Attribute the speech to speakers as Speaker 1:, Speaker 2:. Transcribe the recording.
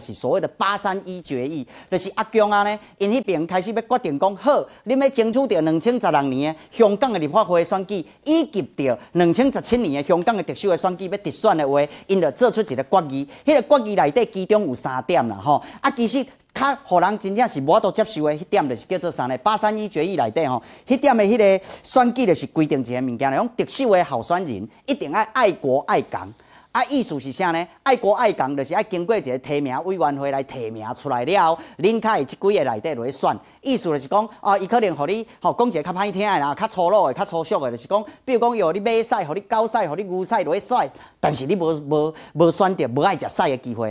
Speaker 1: 是所谓的八三一决议，就是阿强啊呢，因迄边开始要决定讲好，恁要争取到两千十六年香港的立法会选举，以及到两千十七年香港的特首的选举要直选的话，因就做出一个决议。迄个决议内底其中有三点啦吼，啊其实较互人真正是无度接受的迄点就是叫做啥呢？八三一决议内底吼，迄点的迄个选举就是规定一个物件，讲特首的候选人一定要爱国爱港。啊，意思是啥呢？爱国爱港就是爱经过一个提名委员会来提名出来了，恁较会即几个内底去选。意思就是讲，哦，伊可能互你吼讲个较歹听的，啦，较粗鲁的、较粗俗的，就是讲，比如讲要你买屎，互你狗屎，互你牛屎落去选，但是你无无无选择，无爱食屎的机会。